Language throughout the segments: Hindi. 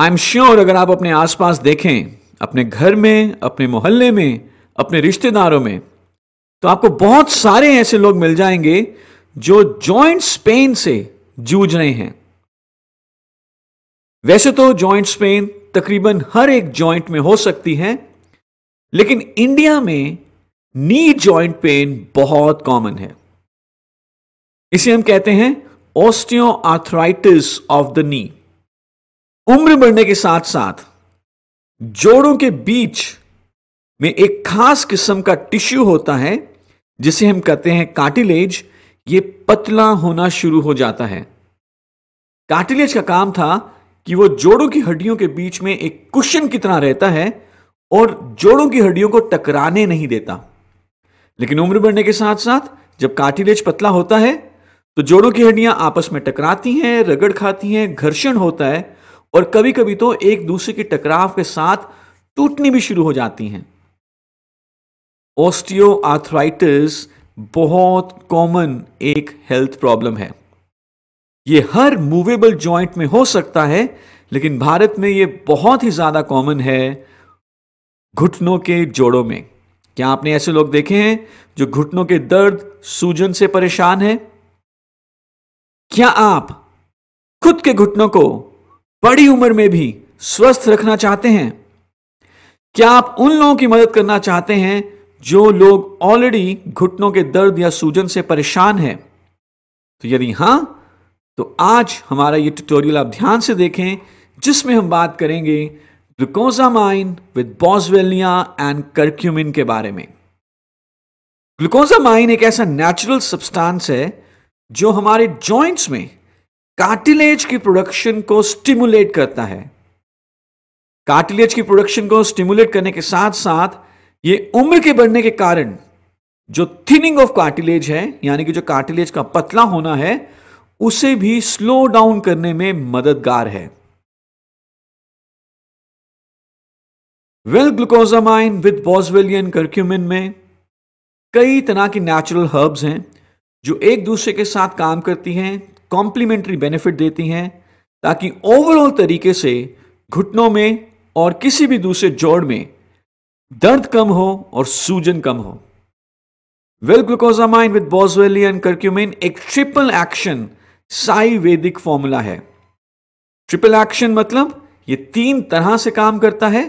आई एम श्योर अगर आप अपने आसपास देखें अपने घर में अपने मोहल्ले में अपने रिश्तेदारों में तो आपको बहुत सारे ऐसे लोग मिल जाएंगे जो ज्वाइंट स्पेन से जूझ रहे हैं वैसे तो ज्वाइंट स्पेन तकरीबन हर एक जॉइंट में हो सकती है लेकिन इंडिया में नी जॉइंट पेन बहुत कॉमन है इसे हम कहते हैं osteoarthritis of the knee उम्र बढ़ने के साथ साथ जोड़ों के बीच में एक खास किस्म का टिश्यू होता है जिसे हम कहते हैं कार्टिलेज ये पतला होना शुरू हो जाता है कार्टिलेज का काम था कि वो जोड़ों की हड्डियों के बीच में एक कुशन की तरह रहता है और जोड़ों की हड्डियों को टकराने नहीं देता लेकिन उम्र बढ़ने के साथ साथ जब कार्टिलेज पतला होता है तो जोड़ों की हड्डियां आपस में टकराती हैं रगड़ खाती हैं घर्षण होता है और कभी कभी तो एक दूसरे के टकराव के साथ टूटनी भी शुरू हो जाती हैं ओस्टियो आर्थराइटिस बहुत कॉमन एक हेल्थ प्रॉब्लम है ये हर मूवेबल जॉइंट में हो सकता है लेकिन भारत में ये बहुत ही ज़्यादा कॉमन है घुटनों के जोड़ों में क्या आपने ऐसे लोग देखे हैं जो घुटनों के दर्द सूजन से परेशान हैं क्या आप खुद के घुटनों को बड़ी उम्र में भी स्वस्थ रखना चाहते हैं क्या आप उन लोगों की मदद करना चाहते हैं जो लोग ऑलरेडी घुटनों के दर्द या सूजन से परेशान हैं तो यदि हां तो आज हमारा ये ट्यूटोरियल आप ध्यान से देखें जिसमें हम बात करेंगे glucosamine with boswellia and curcumin के बारे में ग्लूकोजामाइन एक ऐसा नेचुरल सब्सटेंस है जो हमारे जॉइंट्स में कार्टिलेज की प्रोडक्शन को स्टिमुलेट करता है कार्टिलेज की प्रोडक्शन को स्टिमुलेट करने के साथ साथ ये उम्र के बढ़ने के कारण जो थिनिंग ऑफ कार्टिलेज है यानी कि जो कार्टिलेज का पतला होना है उसे भी स्लो डाउन करने में मददगार है well glucosamine with boswellia curcumin में कई तरह की नेचुरल हर्ब्स हैं जो एक दूसरे के साथ काम करती हैं कॉम्प्लीमेंट्री बेनिफिट देती हैं ताकि ओवरऑल तरीके से घुटनों में और किसी भी दूसरे जोड़ में दर्द कम हो और सूजन कम हो well glucosamine with boswellia and curcumin एक triple action Sai Vedic formula है ट्रिपल एक्शन मतलब ये तीन तरह से काम करता है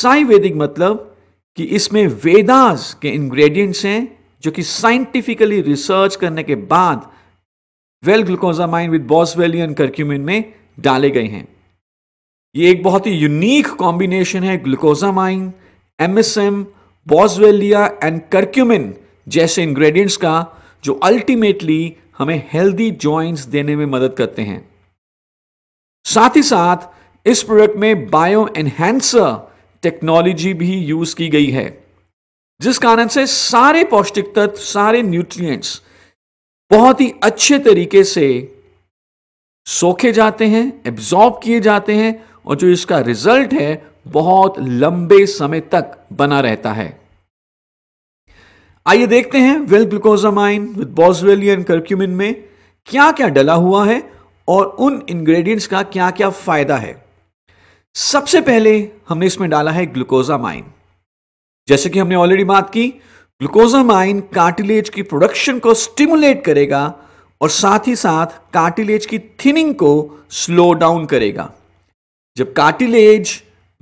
साई वेदिक मतलब कि इसमें वेदास के इंग्रेडिएंट्स हैं जो कि साइंटिफिकली रिसर्च करने के बाद well glucosamine with boswellia curcumin में डाले गए हैं ये एक बहुत ही यूनिक कॉम्बिनेशन है glucosamine MSM boswellia and curcumin जैसे इंग्रेडिएंट्स का जो अल्टीमेटली हमें हेल्दी जॉइंट्स देने में मदद करते हैं साथ ही साथ इस प्रोडक्ट में बायो एनहेंसर टेक्नोलॉजी भी यूज की गई है जिस कारण से सारे पौष्टिक तत्व सारे न्यूट्रिएंट्स बहुत ही अच्छे तरीके से सोखे जाते हैं एब्जॉर्ब किए जाते हैं और जो इसका रिजल्ट है बहुत लंबे समय तक बना रहता है आइए देखते हैं Well glucosamine with boswellian curcumin में क्या क्या डला हुआ है और उन इंग्रेडिएंट्स का क्या क्या फायदा है सबसे पहले हमने इसमें डाला है ग्लूकोजामाइन जैसे कि हमने ऑलरेडी बात की ग्लूकोजामाइन कार्टिलेज की प्रोडक्शन को स्टिमुलेट करेगा और साथ ही साथ कार्टिलेज की थिनिंग को स्लो डाउन करेगा जब कार्टिलेज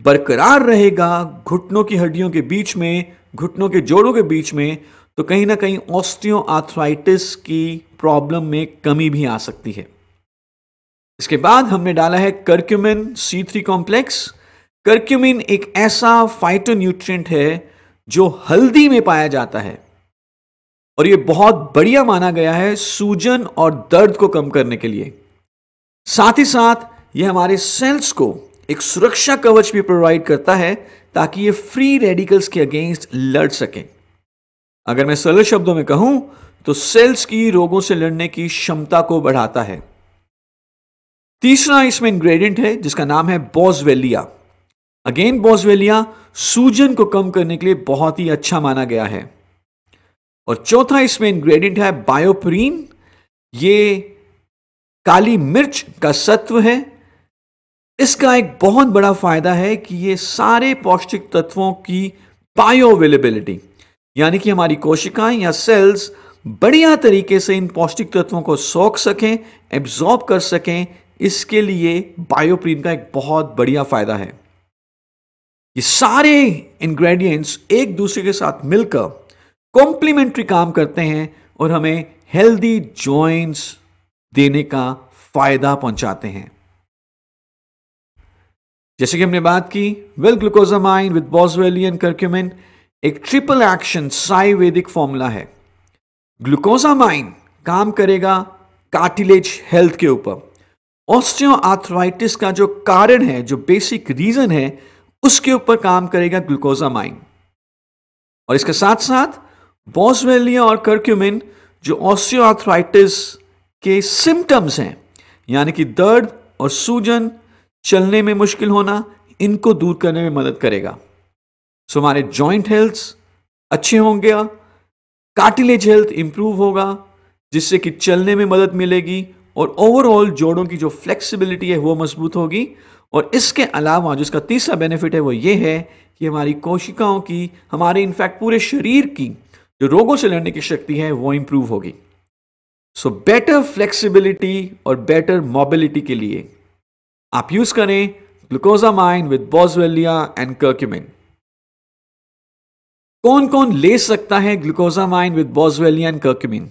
बरकरार रहेगा घुटनों की हड्डियों के बीच में घुटनों के जोड़ों के बीच में तो कहीं ना कहीं ऑस्टियो आर्थराइटिस की प्रॉब्लम में कमी भी आ सकती है इसके बाद हमने डाला है curcumin C three complex curcumin एक ऐसा फाइटो न्यूट्रिएंट है जो हल्दी में पाया जाता है और यह बहुत बढ़िया माना गया है सूजन और दर्द को कम करने के लिए साथ ही साथ यह हमारे सेल्स को एक सुरक्षा कवच भी प्रोवाइड करता है ताकि ये फ्री रेडिकल्स के अगेंस्ट लड़ सके अगर मैं सरल शब्दों में कहूं तो सेल्स की रोगों से लड़ने की क्षमता को बढ़ाता है तीसरा इसमें इंग्रेडिएंट है जिसका नाम है बॉजवेलिया अगेन बोजवेलिया सूजन को कम करने के लिए बहुत ही अच्छा माना गया है और चौथा इसमें इंग्रेडिएंट है बायोप्रीन ये काली मिर्च का सत्व है इसका एक बहुत बड़ा फायदा है कि ये सारे पौष्टिक तत्वों की बायो अवेलेबिलिटी यानी कि हमारी कोशिकाएं या सेल्स बढ़िया तरीके से इन पौष्टिक तत्वों को सोख सकें एब्जॉर्ब कर सकें इसके लिए बायोप्रीन का एक बहुत बढ़िया फायदा है ये सारे इंग्रेडिएंट्स एक दूसरे के साथ मिलकर कॉम्प्लीमेंट्री काम करते हैं और हमें हेल्दी जॉइंट्स देने का फायदा पहुंचाते हैं जैसे कि हमने बात की Well glucosamine with boswellian curcumin एक ट्रिपल एक्शन साइवेदिक फॉर्मूला है ग्लूकोजामाइन काम करेगा कार्टिलेज हेल्थ के ऊपर ऑस्टियो का जो कारण है जो बेसिक रीजन है उसके ऊपर काम करेगा ग्लूकोजामाइन और इसके साथ साथ बॉसवेलिया और कर्क्यूमिन जो ऑस्टियोआर्थराइटिस के सिम्टम्स हैं यानी कि दर्द और सूजन चलने में मुश्किल होना इनको दूर करने में मदद करेगा सो हमारे जॉइंट हेल्थ अच्छे होंगे कार्टिलेज हेल्थ इंप्रूव होगा जिससे कि चलने में मदद मिलेगी और ओवरऑल जोड़ों की जो फ्लेक्सिबिलिटी है वो मजबूत होगी और इसके अलावा जिसका तीसरा बेनिफिट है वो ये है कि हमारी कोशिकाओं की हमारे इनफैक्ट पूरे शरीर की जो रोगों से लड़ने की शक्ति है वो इम्प्रूव होगी सो बेटर फ्लेक्सिबिलिटी और बेटर मोबिलिटी के लिए आप यूज करें glucosamine with boswellia and curcumin कौन कौन ले सकता है glucosamine with boswellia and curcumin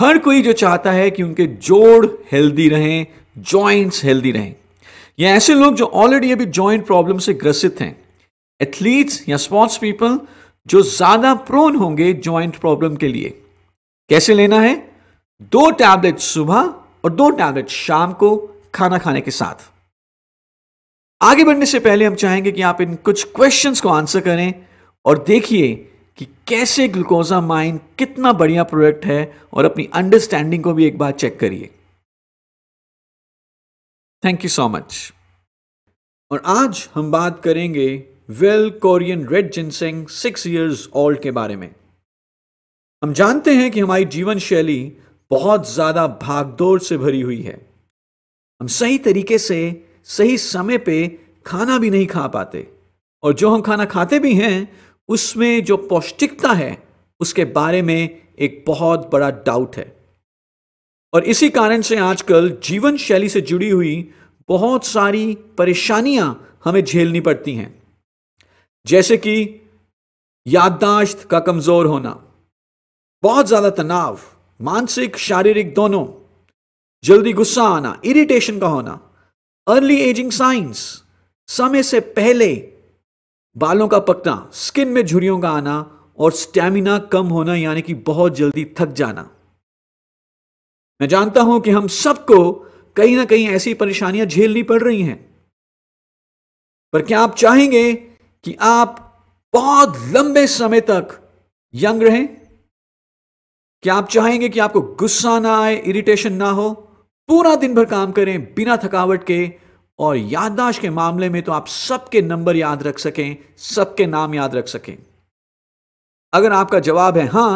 हर कोई जो चाहता है कि उनके जोड़ हेल्दी रहें जॉइंट्स हेल्दी रहें या ऐसे लोग जो ऑलरेडी अभी जॉइंट प्रॉब्लम से ग्रसित हैं एथलीट्स या स्पोर्ट्स पीपल जो ज्यादा प्रोन होंगे जॉइंट प्रॉब्लम के लिए कैसे लेना है दो टैबलेट सुबह और दो टैबलेट शाम को खाना खाने के साथ आगे बढ़ने से पहले हम चाहेंगे कि आप इन कुछ क्वेश्चंस को आंसर करें और देखिए कि कैसे ग्लूकोजा माइन कितना बढ़िया प्रोडक्ट है और अपनी अंडरस्टैंडिंग को भी एक बार चेक करिए थैंक यू सो मच और आज हम बात करेंगे Well Korean red ginseng six years old के बारे में हम जानते हैं कि हमारी जीवन शैली बहुत ज़्यादा भागदौड़ से भरी हुई है हम सही तरीके से सही समय पे खाना भी नहीं खा पाते और जो हम खाना खाते भी हैं उसमें जो पौष्टिकता है उसके बारे में एक बहुत बड़ा डाउट है और इसी कारण से आजकल जीवन शैली से जुड़ी हुई बहुत सारी परेशानियां हमें झेलनी पड़ती हैं जैसे कि याददाश्त का कमज़ोर होना बहुत ज़्यादा तनाव मानसिक शारीरिक दोनों जल्दी गुस्सा आना इरिटेशन का होना अर्ली एजिंग साइंस समय से पहले बालों का पकना स्किन में झुरियों का आना और स्टैमिना कम होना यानी कि बहुत जल्दी थक जाना मैं जानता हूं कि हम सबको कहीं ना कहीं ऐसी परेशानियां झेलनी पड़ रही हैं पर क्या आप चाहेंगे कि आप बहुत लंबे समय तक यंग रहें क्या आप चाहेंगे कि आपको गुस्सा ना आए इरिटेशन ना हो पूरा दिन भर काम करें बिना थकावट के और याददाश्त के मामले में तो आप सबके नंबर याद रख सकें सबके नाम याद रख सकें अगर आपका जवाब है हां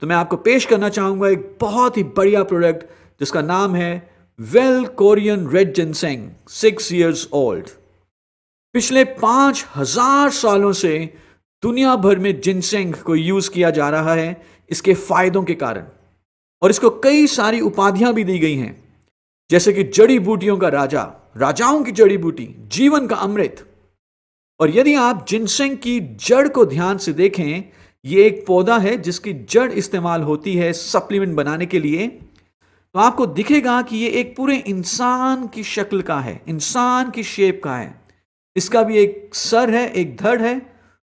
तो मैं आपको पेश करना चाहूँगा एक बहुत ही बढ़िया प्रोडक्ट जिसका नाम है Well Korean red ginseng six years old पिछले पाँच हजार सालों से दुनिया भर में जिनसेंग को यूज़ किया जा रहा है इसके फायदों के कारण और इसको कई सारी उपाधियां भी दी गई हैं जैसे कि जड़ी बूटियों का राजा राजाओं की जड़ी बूटी जीवन का अमृत और यदि आप जिनसेंग की जड़ को ध्यान से देखें ये एक पौधा है जिसकी जड़ इस्तेमाल होती है सप्लीमेंट बनाने के लिए तो आपको दिखेगा कि ये एक पूरे इंसान की शक्ल का है इंसान की शेप का है इसका भी एक सर है एक धड़ है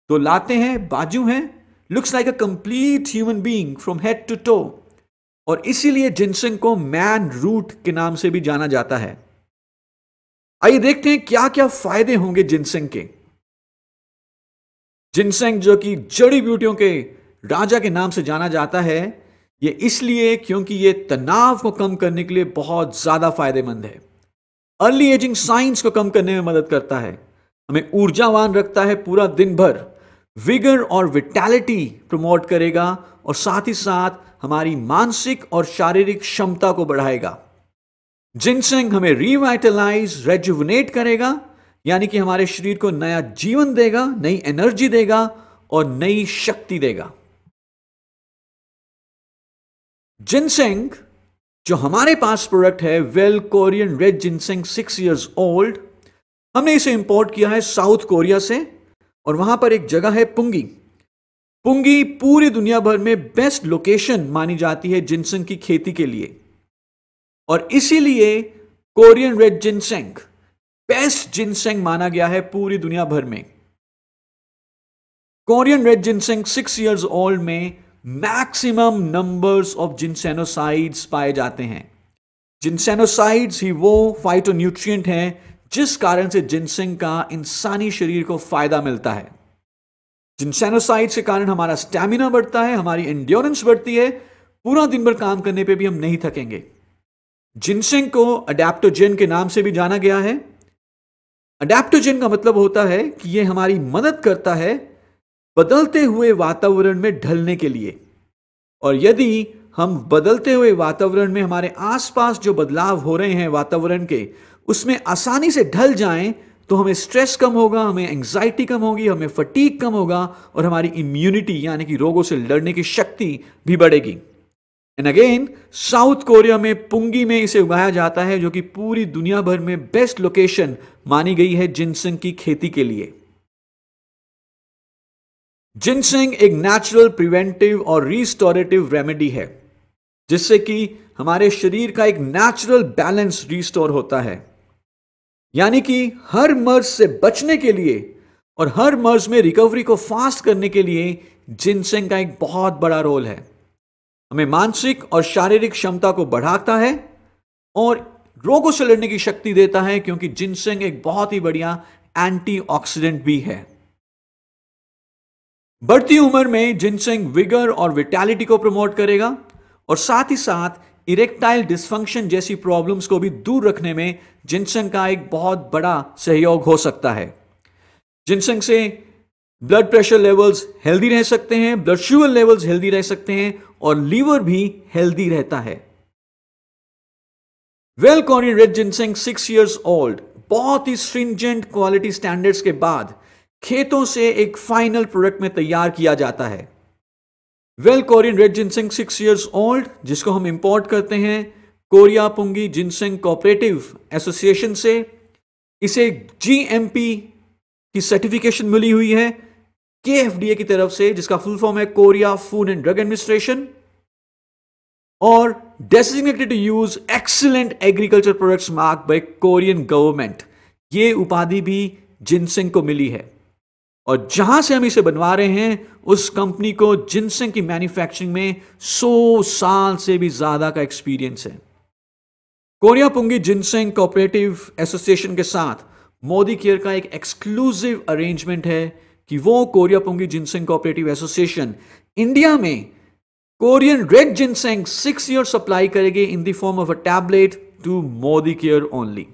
दो लाते हैं बाजू हैं looks like a complete human being from head to toe और इसीलिए जिनसिंग को मैन रूट के नाम से भी जाना जाता है आइए देखते हैं क्या क्या फायदे होंगे जिनसिंग के जिनसेंग जो कि जड़ी बूटियों के राजा के नाम से जाना जाता है ये इसलिए क्योंकि ये तनाव को कम करने के लिए बहुत ज़्यादा फायदेमंद है अर्ली एजिंग साइंस को कम करने में मदद करता है हमें ऊर्जावान रखता है पूरा दिन भर विगर और विटैलिटी प्रमोट करेगा और साथ ही साथ हमारी मानसिक और शारीरिक क्षमता को बढ़ाएगा जिनसेंग हमें रिवाइटलाइज रेजुवनेट करेगा यानी कि हमारे शरीर को नया जीवन देगा नई एनर्जी देगा और नई शक्ति देगा जिनसेंग जो हमारे पास प्रोडक्ट है Well Korean red ginseng six years old हमने इसे इंपोर्ट किया है साउथ कोरिया से और वहां पर एक जगह है पुंगी पुंगी पूरी दुनिया भर में बेस्ट लोकेशन मानी जाती है जिनसेंग की खेती के लिए और इसीलिए Korean red ginseng best ginseng माना गया है पूरी दुनिया भर में Korean red ginseng six years old में मैक्सिमम नंबर्स ऑफ जिनसेनोसाइड्स पाए जाते हैं जिनसेनोसाइड्स ही वो फाइटोन्यूट्रिएंट हैं जिस कारण से जिनसेंग का इंसानी शरीर को फायदा मिलता है जिनसेनोसाइड के कारण हमारा स्टैमिना बढ़ता है हमारी इंड्योरेंस बढ़ती है पूरा दिन भर काम करने पे भी हम नहीं थकेंगे जिनसेंग को अडेप्टोजेन के नाम से भी जाना गया है अडेप्टोजन का मतलब होता है कि ये हमारी मदद करता है बदलते हुए वातावरण में ढलने के लिए और यदि हम बदलते हुए वातावरण में हमारे आसपास जो बदलाव हो रहे हैं वातावरण के उसमें आसानी से ढल जाएं तो हमें स्ट्रेस कम होगा हमें एंग्जाइटी कम होगी हमें फटीक कम होगा और हमारी इम्यूनिटी यानी कि रोगों से लड़ने की शक्ति भी बढ़ेगी एंड अगेन साउथ कोरिया में पुंगी में इसे उगाया जाता है जो कि पूरी दुनिया भर में बेस्ट लोकेशन मानी गई है जिनसिंग की खेती के लिए जिनसिंग एक नेचुरल प्रिवेंटिव और रिस्टोरेटिव रेमेडी है जिससे कि हमारे शरीर का एक नेचुरल बैलेंस रिस्टोर होता है यानी कि हर मर्ज से बचने के लिए और हर मर्ज में रिकवरी को फास्ट करने के लिए जिनसेंग का एक बहुत बड़ा रोल है हमें मानसिक और शारीरिक क्षमता को बढ़ाता है और रोगों से लड़ने की शक्ति देता है क्योंकि जिनसेंग एक बहुत ही बढ़िया एंटीऑक्सीडेंट भी है बढ़ती उम्र में जिनसेंग विगर और विटैलिटी को प्रमोट करेगा और साथ ही साथ इरेक्टाइल डिस्फंक्शन जैसी प्रॉब्लम्स को भी दूर रखने में जिनसेंग का एक बहुत बड़ा सहयोग हो सकता है जिनसेंग से ब्लड प्रेशर लेवल्स हेल्दी रह सकते हैं ब्लड शुगर लेवल्स हेल्दी रह सकते हैं और लीवर भी हेल्दी रहता है Well Korean red ginseng six years old बहुत ही स्ट्रिंजेंट क्वालिटी स्टैंडर्ड्स के बाद खेतों से एक फाइनल प्रोडक्ट में तैयार किया जाता है Well Korean red ginseng six years old जिसको हम इंपोर्ट करते हैं Korea Punggi ginseng cooperative association से इसे जीएमपी की सर्टिफिकेशन मिली हुई है के की तरफ से जिसका फुल फॉर्म है Korea food and drug administration और designated to use excellent agriculture products mark by Korean government ये उपाधि भी जिनसिंग को मिली है और जहां से हम इसे बनवा रहे हैं उस कंपनी को जिनसिंग की मैन्युफैक्चरिंग में 100 साल से भी ज्यादा का एक्सपीरियंस है Korea Punggi ginseng cooperative association के साथ मोदी केयर का एक एक्सक्लूसिव अरेंजमेंट है कि वो Korea Punggi ginseng cooperative association India में Korean red ginseng six year supply करेगी in the form of a tablet to Modicare only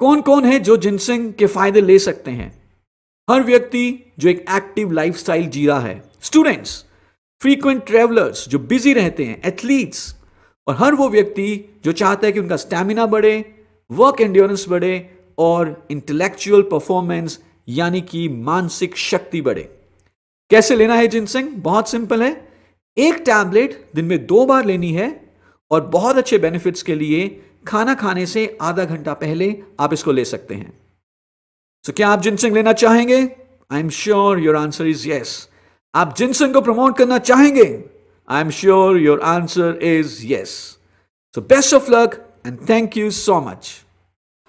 कौन कौन है जो जिनसेंग के फायदे ले सकते हैं हर व्यक्ति जो एक एक्टिव लाइफस्टाइल जी रहा है स्टूडेंट्स फ्रीक्वेंट ट्रेवलर्स जो बिजी रहते हैं एथलीट्स और हर वो व्यक्ति जो चाहता है कि उनका स्टैमिना बढ़े वर्क एंड्योरेंस बढ़े और इंटेलेक्चुअल परफॉर्मेंस यानी कि मानसिक शक्ति बढ़े कैसे लेना है जिनसिंग बहुत सिंपल है एक टैबलेट दिन में दो बार लेनी है और बहुत अच्छे बेनिफिट्स के लिए खाना खाने से आधा घंटा पहले आप इसको ले सकते हैं सो so, क्या आप जिनसिंग लेना चाहेंगे I am sure your answer is yes आप जिनसिंग को प्रमोट करना चाहेंगे I am sure your answer is yes so best of luck and thank you so much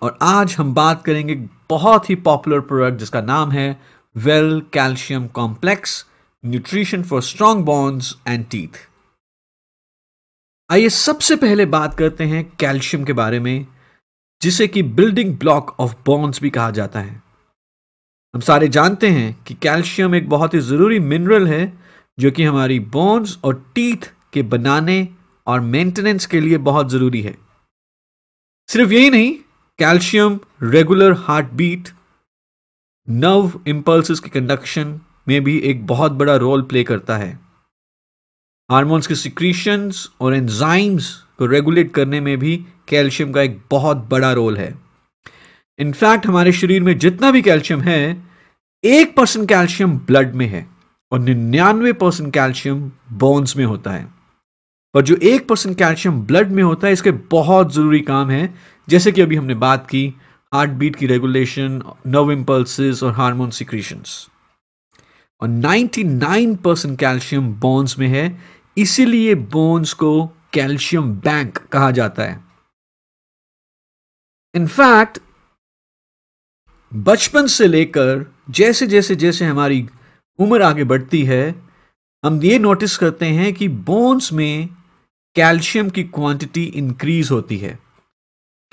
और आज हम बात करेंगे बहुत ही पॉपुलर प्रोडक्ट जिसका नाम है Well calcium complex nutrition for strong bones and teeth आइए सबसे पहले बात करते हैं कैल्शियम के बारे में जिसे कि बिल्डिंग ब्लॉक ऑफ बॉन्स भी कहा जाता है हम सारे जानते हैं कि कैल्शियम एक बहुत ही ज़रूरी मिनरल है जो कि हमारी बॉन्स और टीथ के बनाने और मेंटेनेंस के लिए बहुत ज़रूरी है सिर्फ यही नहीं calcium regular heartbeat nerve impulse के कंडक्शन में भी एक बहुत बड़ा रोल प्ले करता है हार्मोन्स के सिक्रीशंस और एंजाइम्स को रेगुलेट करने में भी कैल्शियम का एक बहुत बड़ा रोल है इनफैक्ट हमारे शरीर में जितना भी कैल्शियम है एक परसेंट कैल्शियम ब्लड में है और निन्यानवे परसेंट कैल्शियम बोन्स में होता है पर जो एक परसेंट कैल्शियम ब्लड में होता है इसके बहुत ज़रूरी काम है जैसे कि अभी हमने बात की हार्ट बीट की रेगुलेशन नर्व इम्पल्सिस और हार्मोन सिक्रीशंस और 99 परसेंट कैल्शियम बोन्स में है इसीलिए बोन्स को कैल्शियम बैंक कहा जाता है इनफैक्ट बचपन से लेकर जैसे जैसे जैसे हमारी उम्र आगे बढ़ती है हम ये नोटिस करते हैं कि बोन्स में कैल्शियम की क्वांटिटी इंक्रीज होती है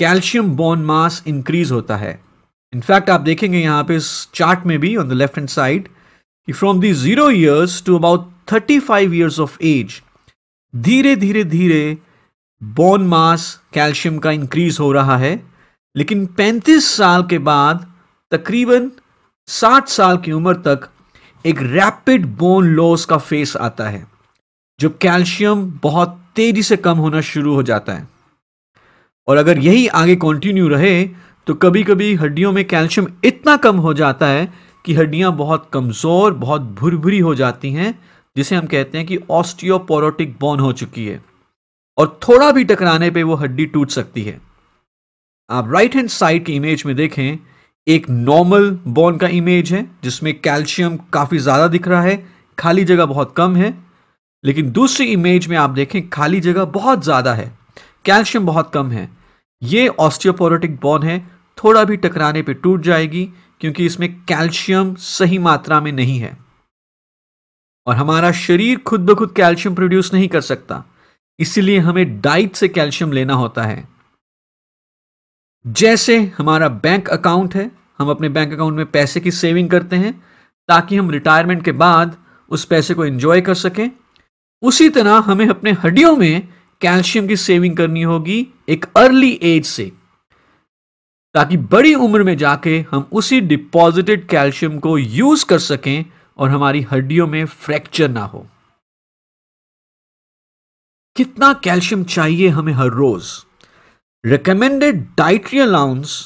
कैल्शियम बोन मास इंक्रीज होता है इनफैक्ट आप देखेंगे यहाँ पे इस चार्ट में भी on the left hand side कि from the zero years to about thirty five years of age धीरे धीरे धीरे बोन मास कैल्शियम का इंक्रीज हो रहा है लेकिन 35 साल के बाद तकरीबन 60 साल की उम्र तक एक रैपिड बोन लॉस का फेस आता है जब कैल्शियम बहुत तेजी से कम होना शुरू हो जाता है और अगर यही आगे कंटिन्यू रहे तो कभी कभी हड्डियों में कैल्शियम इतना कम हो जाता है कि हड्डियाँ बहुत कमज़ोर बहुत भुरभुरी हो जाती हैं जिसे हम कहते हैं कि ऑस्टियोपोरोटिक बोन हो चुकी है और थोड़ा भी टकराने पे वो हड्डी टूट सकती है आप राइट हैंड साइड की इमेज में देखें एक नॉर्मल बोन का इमेज है जिसमें कैल्शियम काफ़ी ज़्यादा दिख रहा है खाली जगह बहुत कम है लेकिन दूसरी इमेज में आप देखें खाली जगह बहुत ज़्यादा है कैल्शियम बहुत कम है ये ऑस्टियोपोरोटिक बोन है थोड़ा भी टकराने पे टूट जाएगी क्योंकि इसमें कैल्शियम सही मात्रा में नहीं है और हमारा शरीर खुद ब खुद कैल्शियम प्रोड्यूस नहीं कर सकता इसीलिए हमें डाइट से कैल्शियम लेना होता है जैसे हमारा बैंक अकाउंट है हम अपने बैंक अकाउंट में पैसे की सेविंग करते हैं ताकि हम रिटायरमेंट के बाद उस पैसे को एंजॉय कर सकें उसी तरह हमें अपने हड्डियों में कैल्शियम की सेविंग करनी होगी एक अर्ली एज से ताकि बड़ी उम्र में जाके हम उसी डिपॉजिटेड कैल्शियम को यूज कर सकें और हमारी हड्डियों में फ्रैक्चर ना हो कितना कैल्शियम चाहिए हमें हर रोज रिकमेंडेड डाइट्री अलाउंस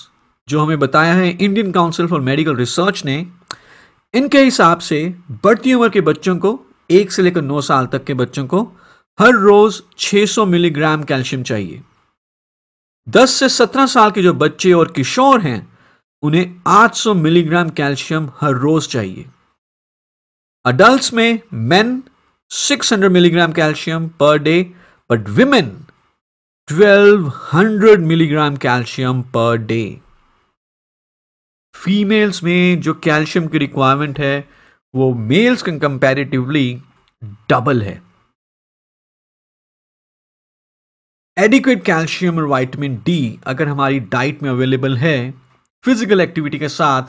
जो हमें बताया है Indian council for medical research ने इनके हिसाब से बढ़ती उम्र के बच्चों को एक से लेकर नौ साल तक के बच्चों को हर रोज 600 मिलीग्राम कैल्शियम चाहिए 10 से 17 साल के जो बच्चे और किशोर हैं उन्हें 800 मिलीग्राम कैल्शियम हर रोज चाहिए अडल्ट में men 600 milligram calcium per day but women 1200 milligram calcium per day females में जो कैल्शियम की रिक्वायरमेंट है वो मेल्स कंपैरेटिवली डबल है एडिक्वेट कैल्शियम और वाइटमिन डी अगर हमारी डाइट में अवेलेबल है फिजिकल एक्टिविटी के साथ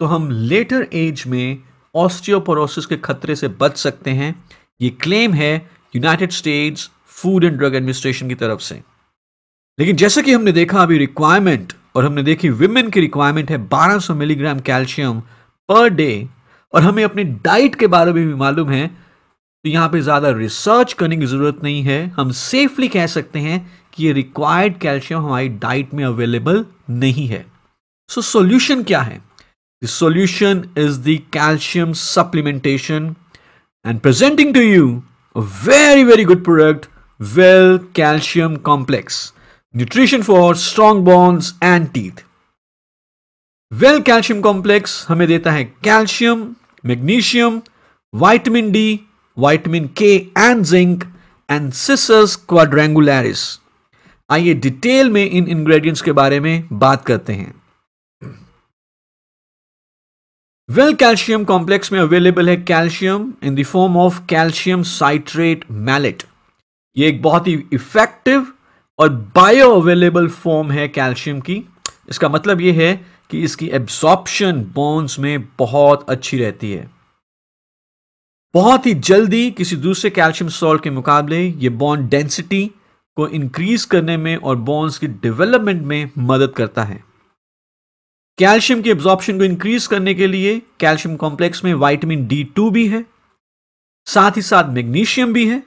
तो हम लेटर एज में ऑस्टियोपोरोसिस के खतरे से बच सकते हैं ये क्लेम है United States food and drug administration की तरफ से लेकिन जैसा कि हमने देखा अभी रिक्वायरमेंट और हमने देखी विमेन की रिक्वायरमेंट है 1200 मिलीग्राम कैल्शियम पर डे और हमें अपनी डाइट के बारे में भी मालूम है तो यहां पे ज़्यादा रिसर्च करने की ज़रूरत नहीं है हम सेफली कह सकते हैं कि ये रिक्वायर्ड कैल्शियम हमारी डाइट में अवेलेबल नहीं है सो so, सॉल्यूशन क्या है solution is the calcium supplementation and presenting to you very very good product Well calcium complex nutrition for strong bones and teeth Well calcium complex हमें देता है calcium magnesium vitamin D vitamin K and zinc and scissors quadrangularis आइए डिटेल में इन इंग्रेडिएंट्स के बारे में बात करते हैं वेल कैल्शियम कॉम्प्लेक्स में अवेलेबल है calcium in the form of calcium citrate malate ये एक बहुत ही इफेक्टिव और बायो अवेलेबल फॉर्म है कैल्शियम की इसका मतलब यह है कि इसकी एब्सॉर्प्शन बोन्स में बहुत अच्छी रहती है बहुत ही जल्दी किसी दूसरे कैल्शियम सॉल्ट के मुकाबले ये बॉन्ड डेंसिटी को इंक्रीज करने में और बॉन्ड्स की डेवलपमेंट में मदद करता है कैल्शियम के एब्जॉर्प्शन को इंक्रीज करने के लिए कैल्शियम कॉम्प्लेक्स में वाइटमिन डी टू भी है साथ ही साथ मैग्नीशियम भी है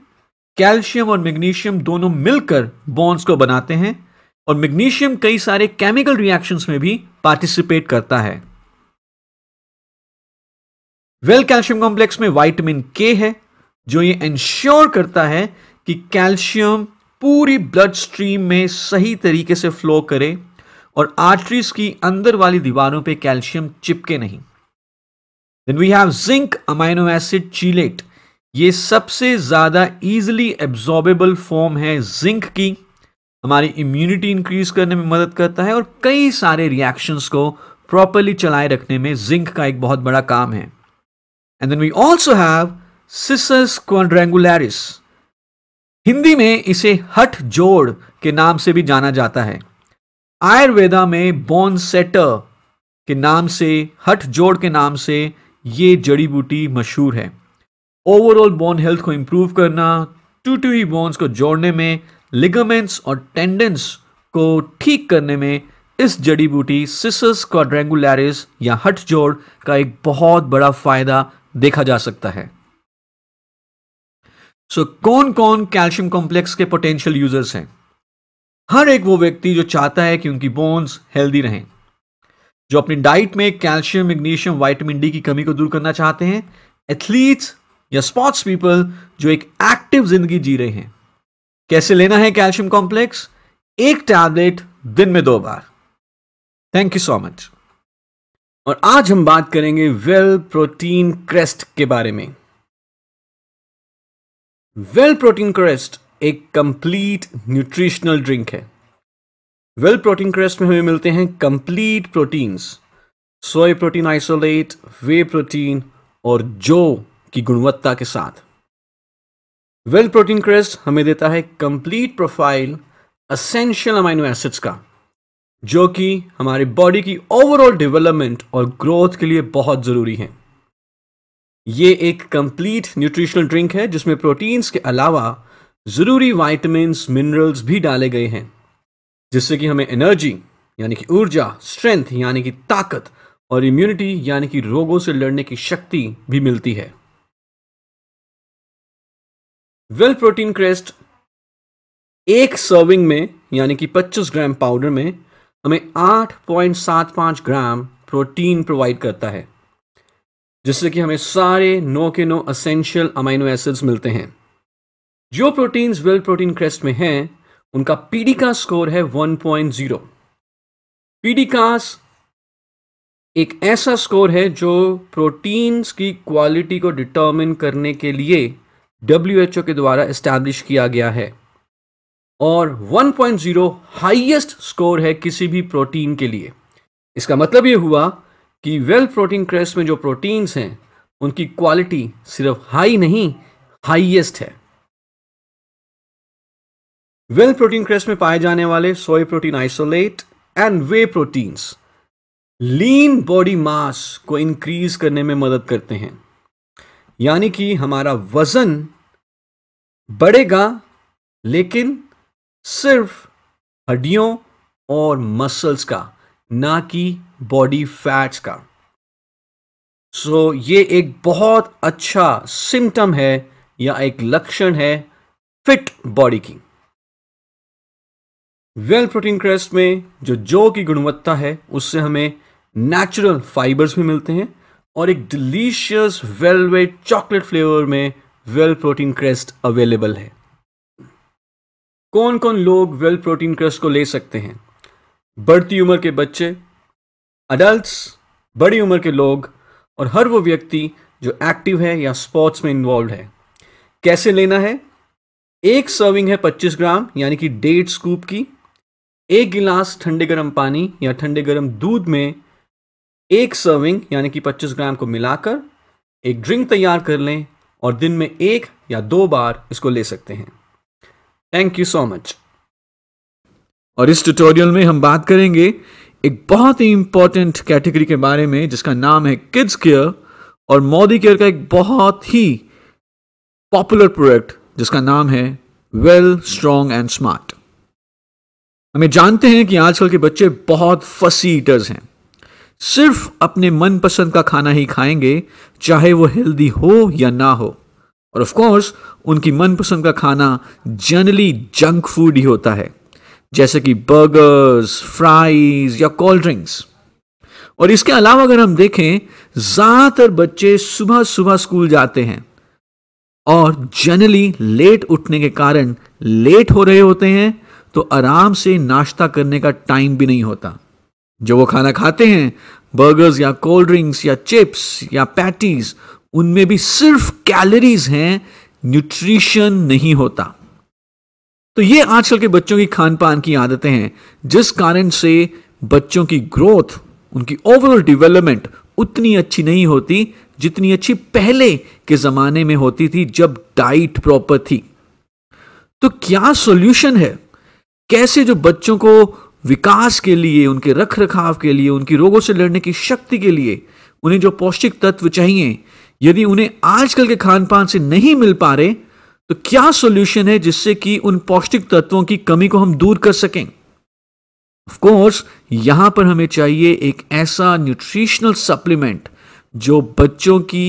कैल्शियम और मैग्नीशियम दोनों मिलकर बॉन्ड्स को बनाते हैं और मैग्नीशियम कई सारे केमिकल रिएक्शंस में भी पार्टिसिपेट करता है वेल कैल्शियम कॉम्प्लेक्स में वाइटमिन के है जो ये इंश्योर करता है कि कैल्शियम पूरी ब्लड स्ट्रीम में सही तरीके से फ्लो करे और आर्टरीज की अंदर वाली दीवारों पे कैल्शियम चिपके नहीं then we have zinc amino acid chelate ये सबसे ज़्यादा इजिली एब्जॉर्बेबल फॉर्म है जिंक की हमारी इम्यूनिटी इंक्रीज करने में मदद करता है और कई सारे रिएक्शंस को प्रॉपरली चलाए रखने में जिंक का एक बहुत बड़ा काम है and then we also have cissus quadrangularis Hindi में इसे हठ जोड़ के नाम से भी जाना जाता है आयुर्वेदा में बोन सेटर के नाम से हठ जोड़ के नाम से ये जड़ी बूटी मशहूर है ओवरऑल बोन हेल्थ को इम्प्रूव करना टूटी हुई बोन्स को जोड़ने में लिगामेंट्स और टेंडेंस को ठीक करने में इस जड़ी बूटी सिसस क्वाड्रेंगुलरिस या हठ जोड़ का एक बहुत बड़ा फ़ायदा देखा जा सकता है सो so, कौन कौन कैल्शियम कॉम्प्लेक्स के पोटेंशियल यूजर्स हैं हर एक वो व्यक्ति जो चाहता है कि उनकी बोन्स हेल्दी रहें जो अपनी डाइट में कैल्शियम मैग्नीशियम वाइटामिन डी की कमी को दूर करना चाहते हैं एथलीट्स या स्पोर्ट्स पीपल जो एक एक्टिव जिंदगी जी रहे हैं कैसे लेना है कैल्शियम कॉम्प्लेक्स एक टैबलेट दिन में दो बार थैंक यू सो मच और आज हम बात करेंगे वेल प्रोटीन क्रेस्ट के बारे में वेल प्रोटीन क्रेस्ट एक कंप्लीट न्यूट्रिशनल ड्रिंक है वेल प्रोटीन क्रेस्ट में हमें मिलते हैं complete proteins soy protein isolate whey protein और जो की गुणवत्ता के साथ वेल प्रोटीन क्रेस्ट हमें देता है complete profile essential amino acids का जो कि हमारे बॉडी की ओवरऑल डेवलपमेंट और ग्रोथ के लिए बहुत ज़रूरी है ये एक कंप्लीट न्यूट्रिशनल ड्रिंक है जिसमें प्रोटीन्स के अलावा ज़रूरी वाइटमिन मिनरल्स भी डाले गए हैं जिससे कि हमें एनर्जी यानी कि ऊर्जा स्ट्रेंथ यानी कि ताकत और इम्यूनिटी यानी कि रोगों से लड़ने की शक्ति भी मिलती है वेल प्रोटीन क्रेस्ट एक सर्विंग में यानी कि 25 ग्राम पाउडर में हमें 8.75 ग्राम प्रोटीन प्रोवाइड करता है जिससे कि हमें सारे नो के नो असेंशियल अमाइनो एसिड्स मिलते हैं जो प्रोटीन्स वेल प्रोटीन क्रेस्ट में हैं उनका पीडी का स्कोर है 1.0 पीडी जीरो एक ऐसा स्कोर है जो प्रोटीन्स की क्वालिटी को डिटर्मिन करने के लिए डब्ल्यू के द्वारा इस्टेब्लिश किया गया है और 1.0 हाईएस्ट स्कोर है किसी भी प्रोटीन के लिए इसका मतलब ये हुआ कि वेल प्रोटीन क्रेस्ट में जो प्रोटीन्स हैं उनकी क्वालिटी सिर्फ हाई नहीं हाईएस्ट है वेल प्रोटीन क्रेस्ट में पाए जाने वाले soy protein isolate and whey proteins lean body mass को इंक्रीज करने में मदद करते हैं यानी कि हमारा वजन बढ़ेगा लेकिन सिर्फ हड्डियों और मसल्स का ना कि बॉडी फैट्स का सो so, ये एक बहुत अच्छा सिम्टम है या एक लक्षण है फिट बॉडी की वेल प्रोटीन क्रेस्ट में जो जौ की गुणवत्ता है उससे हमें नेचुरल फाइबर्स भी मिलते हैं और एक डिलीशियस वेलवेट चॉकलेट फ्लेवर में वेल प्रोटीन क्रेस्ट अवेलेबल है कौन कौन लोग वेल प्रोटीन क्रस्ट को ले सकते हैं बढ़ती उम्र के बच्चे अडल्ट बड़ी उम्र के लोग और हर वो व्यक्ति जो एक्टिव है या स्पोर्ट्स में इन्वॉल्व है कैसे लेना है एक सर्विंग है 25 ग्राम यानी कि डेढ़ स्कूप की एक गिलास ठंडे गर्म पानी या ठंडे गर्म दूध में एक सर्विंग यानी कि 25 ग्राम को मिलाकर एक ड्रिंक तैयार कर लें और दिन में एक या दो बार इसको ले सकते हैं थैंक यू सो मच और इस ट्यूटोरियल में हम बात करेंगे एक बहुत ही इंपॉर्टेंट कैटेगरी के बारे में जिसका नाम है किड्स केयर और मोदी केयर का एक बहुत ही पॉपुलर प्रोडक्ट जिसका नाम है वेल स्ट्रॉन्ग एंड स्मार्ट हमें जानते हैं कि आजकल के बच्चे बहुत फसी ईटर्स हैं सिर्फ अपने मनपसंद का खाना ही खाएंगे चाहे वो हेल्दी हो या ना हो और ऑफ कोर्स उनकी मनपसंद का खाना जनरली जंक फूड ही होता है जैसे कि बर्गर्स फ्राइज या कोल्ड ड्रिंक्स और इसके अलावा अगर हम देखें ज़्यादातर बच्चे सुबह सुबह स्कूल जाते हैं और जनरली लेट उठने के कारण लेट हो रहे होते हैं तो आराम से नाश्ता करने का टाइम भी नहीं होता जो वो खाना खाते हैं बर्गर्स या कोल्ड ड्रिंक्स या चिप्स या पैटीज उनमें भी सिर्फ कैलोरीज हैं न्यूट्रिशन नहीं होता तो ये आजकल के बच्चों की खान पान की आदतें हैं जिस कारण से बच्चों की ग्रोथ उनकी ओवरऑल डेवलपमेंट उतनी अच्छी नहीं होती जितनी अच्छी पहले के ज़माने में होती थी जब डाइट प्रॉपर थी तो क्या सॉल्यूशन है कैसे जो बच्चों को विकास के लिए उनके रख रखाव के लिए उनकी रोगों से लड़ने की शक्ति के लिए उन्हें जो पौष्टिक तत्व चाहिए यदि उन्हें आजकल के खान पान से नहीं मिल पा रहे तो क्या सॉल्यूशन है जिससे कि उन पौष्टिक तत्वों की कमी को हम दूर कर सकें ऑफ कोर्स यहां पर हमें चाहिए एक ऐसा न्यूट्रिशनल सप्लीमेंट जो बच्चों की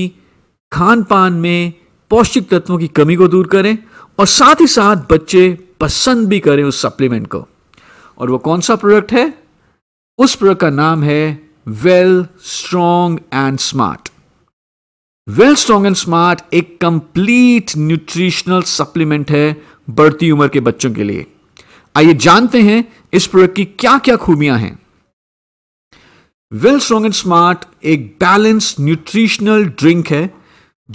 खान पान में पौष्टिक तत्वों की कमी को दूर करें और साथ ही साथ बच्चे पसंद भी करें उस सप्लीमेंट को और वो कौन सा प्रोडक्ट है उस प्रोडक्ट का नाम है Well strong and smart Well strong and smart एक कंप्लीट न्यूट्रिशनल सप्लीमेंट है बढ़ती उम्र के बच्चों के लिए आइए जानते हैं इस प्रोडक्ट की क्या क्या खूबियां हैं वेल स्ट्रॉन्ग एंड स्मार्ट एक बैलेंस न्यूट्रिशनल ड्रिंक है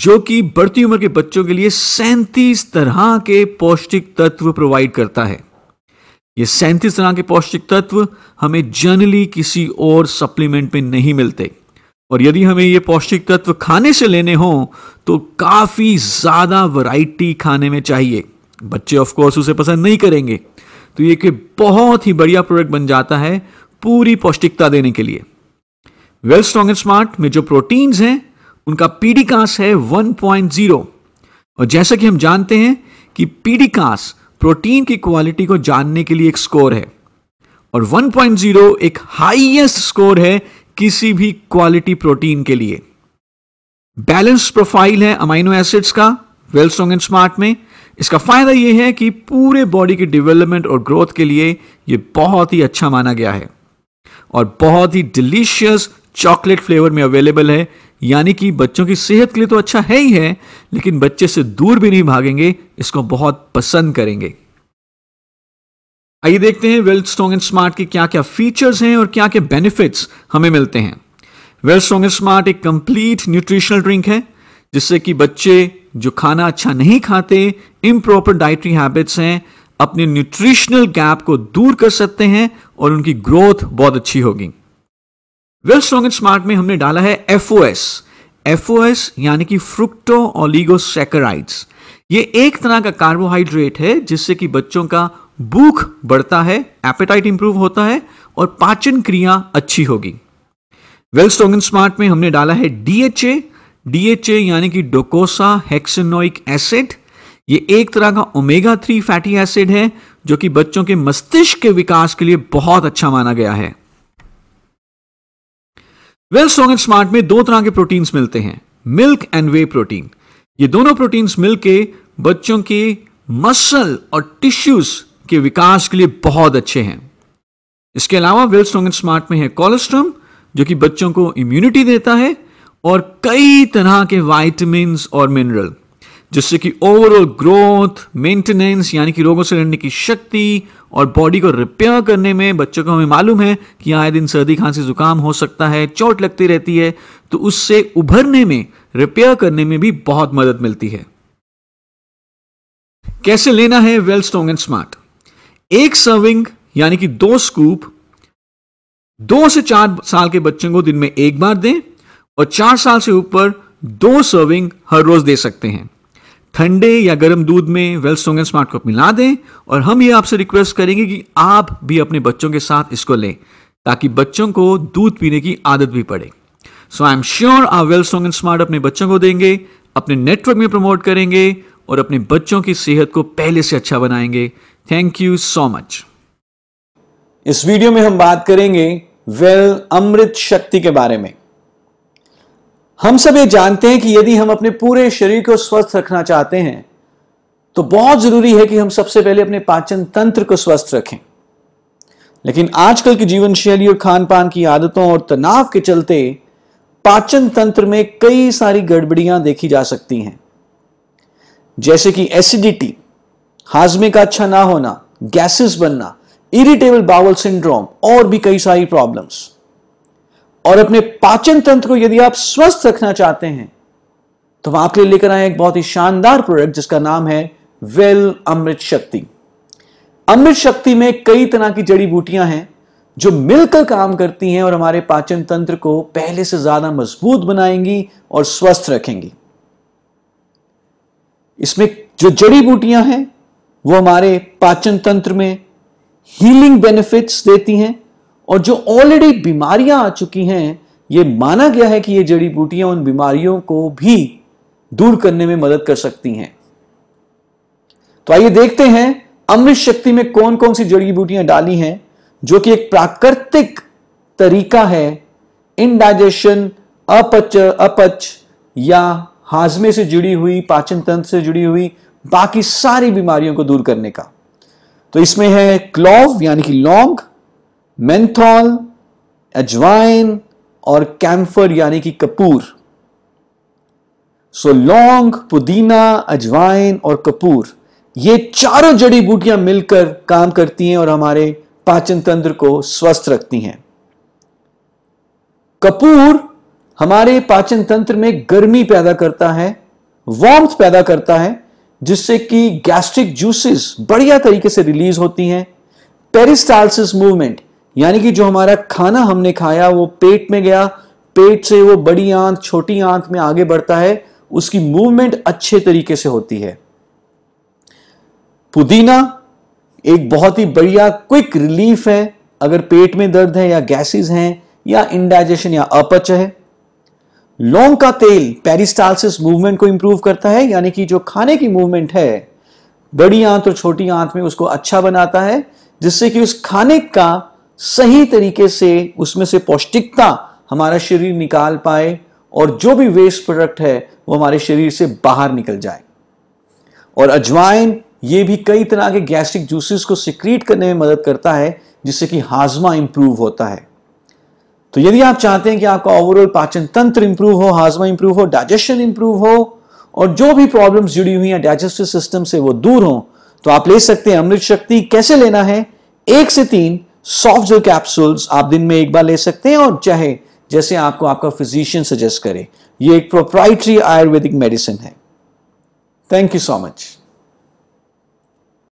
जो कि बढ़ती उम्र के बच्चों के लिए सैंतीस तरह के पौष्टिक तत्व प्रोवाइड करता है ये सैंतीस तरह के पौष्टिक तत्व हमें जनरली किसी और सप्लीमेंट में नहीं मिलते और यदि हमें ये पौष्टिक तत्व खाने से लेने हो तो काफ़ी ज़्यादा वैरायटी खाने में चाहिए बच्चे ऑफ कोर्स उसे पसंद नहीं करेंगे तो ये कि बहुत ही बढ़िया प्रोडक्ट बन जाता है पूरी पौष्टिकता देने के लिए वेल स्ट्रॉन्ग एंड स्मार्ट में जो प्रोटीन्स हैं उनका पीडिकास है 1.0 और जैसा कि हम जानते हैं कि पीडिकास प्रोटीन की क्वालिटी को जानने के लिए एक स्कोर है और 1.0 एक हाईएस्ट स्कोर है किसी भी क्वालिटी प्रोटीन के लिए बैलेंस प्रोफाइल है अमाइनो एसिड्स का वेल स्ट्रॉन्ग एंड स्मार्ट में इसका फायदा यह है कि पूरे बॉडी की डेवलपमेंट और ग्रोथ के लिए यह बहुत ही अच्छा माना गया है और बहुत ही डिलीशियस चॉकलेट फ्लेवर में अवेलेबल है यानी कि बच्चों की सेहत के लिए तो अच्छा है ही है लेकिन बच्चे से दूर भी नहीं भागेंगे इसको बहुत पसंद करेंगे आइए देखते हैं वेल्थ स्ट्रॉन्ग एंड स्मार्ट के क्या क्या फीचर्स हैं और क्या क्या बेनिफिट्स हमें मिलते हैं वेल्थ स्ट्रॉन्ग एंड स्मार्ट एक कंप्लीट न्यूट्रिशनल ड्रिंक है जिससे कि बच्चे जो खाना अच्छा नहीं खाते इम्प्रॉपर डाइटरी हैबिट्स हैं अपने न्यूट्रिशनल गैप को दूर कर सकते हैं और उनकी ग्रोथ बहुत अच्छी होगी वेल्थ स्ट्रॉन्ग एंड स्मार्ट में हमने डाला है एफ एस एफ यानी कि फ्रुक्टो ऑलिगोसेकराइड्स ये एक तरह का कार्बोहाइड्रेट है जिससे कि बच्चों का भूख बढ़ता है एपेटाइट इंप्रूव होता है और पाचन क्रिया अच्छी होगी वेल स्ट्रॉग एंड स्मार्ट में हमने डाला है डीएचए डीएचए यानी कि डोकोसा हेक्सेनोइक एसिड ये एक तरह का ओमेगा थ्री फैटी एसिड है जो कि बच्चों के मस्तिष्क के विकास के लिए बहुत अच्छा माना गया है वेल स्ट्रॉग एंड स्मार्ट में दो तरह के प्रोटीन्स मिलते हैं मिल्क एंड वे प्रोटीन ये दोनों प्रोटीन्स मिलके बच्चों के मसल और टिश्यूज के विकास के लिए बहुत अच्छे हैं इसके अलावा वेल स्ट्रॉन्ग एंड स्मार्ट में है कोलेस्ट्रम जो कि बच्चों को इम्यूनिटी देता है और कई तरह के वाइटमिन और मिनरल जिससे कि ओवरऑल ग्रोथ मेंटेनेंस यानी कि रोगों से लड़ने की शक्ति और बॉडी को रिपेयर करने में बच्चों को हमें मालूम है कि आए दिन सर्दी खांसी जुकाम हो सकता है चोट लगती रहती है तो उससे उभरने में रिपेयर करने में भी बहुत मदद मिलती है कैसे लेना है वेल स्ट्रॉन्ग एंड स्मार्ट एक सर्विंग यानी कि दो स्कूप दो से चार साल के बच्चों को दिन में एक बार दें और चार साल से ऊपर दो सर्विंग हर रोज दे सकते हैं ठंडे या गर्म दूध में सोंग एंड स्मार्ट को मिला दें और हम ये आपसे रिक्वेस्ट करेंगे कि आप भी अपने बच्चों के साथ इसको लें ताकि बच्चों को दूध पीने की आदत भी पड़े सो आई एम श्योर आप सोंग एंड स्मार्ट अपने बच्चों को देंगे अपने नेटवर्क में प्रमोट करेंगे और अपने बच्चों की सेहत को पहले से अच्छा बनाएंगे थैंक यू सो मच इस वीडियो में हम बात करेंगे वेल अमृत शक्ति के बारे में हम सब ये जानते हैं कि यदि हम अपने पूरे शरीर को स्वस्थ रखना चाहते हैं तो बहुत जरूरी है कि हम सबसे पहले अपने पाचन तंत्र को स्वस्थ रखें लेकिन आजकल की जीवन शैली और खान पान की आदतों और तनाव के चलते पाचन तंत्र में कई सारी गड़बड़ियां देखी जा सकती हैं जैसे कि एसिडिटी हाजमे का अच्छा ना होना गैसेस बनना इरिटेबल बावल सिंड्रोम और भी कई सारी प्रॉब्लम्स और अपने पाचन तंत्र को यदि आप स्वस्थ रखना चाहते हैं तो हम आपके लिए लेकर आए एक बहुत ही शानदार प्रोडक्ट जिसका नाम है वेल अमृत शक्ति अमृत शक्ति में कई तरह की जड़ी बूटियां हैं जो मिलकर काम करती हैं और हमारे पाचन तंत्र को पहले से ज्यादा मजबूत बनाएंगी और स्वस्थ रखेंगी इसमें जो जड़ी बूटियां हैं वो हमारे पाचन तंत्र में हीलिंग बेनिफिट्स देती हैं और जो ऑलरेडी बीमारियां आ चुकी हैं ये माना गया है कि ये जड़ी बूटियां उन बीमारियों को भी दूर करने में मदद कर सकती हैं तो आइए देखते हैं अमृत शक्ति में कौन कौन सी जड़ी बूटियां डाली हैं जो कि एक प्राकृतिक तरीका है इनडाइजेशन अपच अपच या हाजमे से जुड़ी हुई पाचन तंत्र से जुड़ी हुई बाकी सारी बीमारियों को दूर करने का तो इसमें है क्लोव यानी कि लौंग मेंथॉल अजवाइन और कैम्फर यानी कि कपूर सो लौंग पुदीना अजवाइन और कपूर ये चारों जड़ी बूटियां मिलकर काम करती हैं और हमारे पाचन तंत्र को स्वस्थ रखती हैं कपूर हमारे पाचन तंत्र में गर्मी पैदा करता है वार्म्थ पैदा करता है जिससे कि गैस्ट्रिक जूसेस बढ़िया तरीके से रिलीज होती हैं पेरिस्टाइलिस मूवमेंट यानी कि जो हमारा खाना हमने खाया वो पेट में गया पेट से वो बड़ी आंख छोटी आंख में आगे बढ़ता है उसकी मूवमेंट अच्छे तरीके से होती है पुदीना एक बहुत ही बढ़िया क्विक रिलीफ है अगर पेट में दर्द है या गैसेस हैं या इंडाइजेशन या अपच है लौंग का तेल पेरिस्टालसिस मूवमेंट को इंप्रूव करता है यानी कि जो खाने की मूवमेंट है बड़ी आंत और छोटी आंत में उसको अच्छा बनाता है जिससे कि उस खाने का सही तरीके से उसमें से पौष्टिकता हमारा शरीर निकाल पाए और जो भी वेस्ट प्रोडक्ट है वो हमारे शरीर से बाहर निकल जाए और अजवाइन ये भी कई तरह के गैस्ट्रिक जूसेस को सिक्रीट करने में मदद करता है जिससे कि हाजमा इंप्रूव होता है तो यदि आप चाहते हैं कि आपका ओवरऑल पाचन तंत्र इंप्रूव हो हाजमा इंप्रूव हो डाइजेशन इंप्रूव हो और जो भी प्रॉब्लम्स जुड़ी हुई हैं डाइजेस्टिव सिस्टम से वो दूर हो तो आप ले सकते हैं अमृत शक्ति कैसे लेना है एक से तीन सॉफ्ट जो कैप्सूल्स आप दिन में एक बार ले सकते हैं और चाहे जैसे आपको आपका फिजिशियन सजेस्ट करे ये एक प्रोप्राइटरी आयुर्वेदिक मेडिसिन है थैंक यू सो मच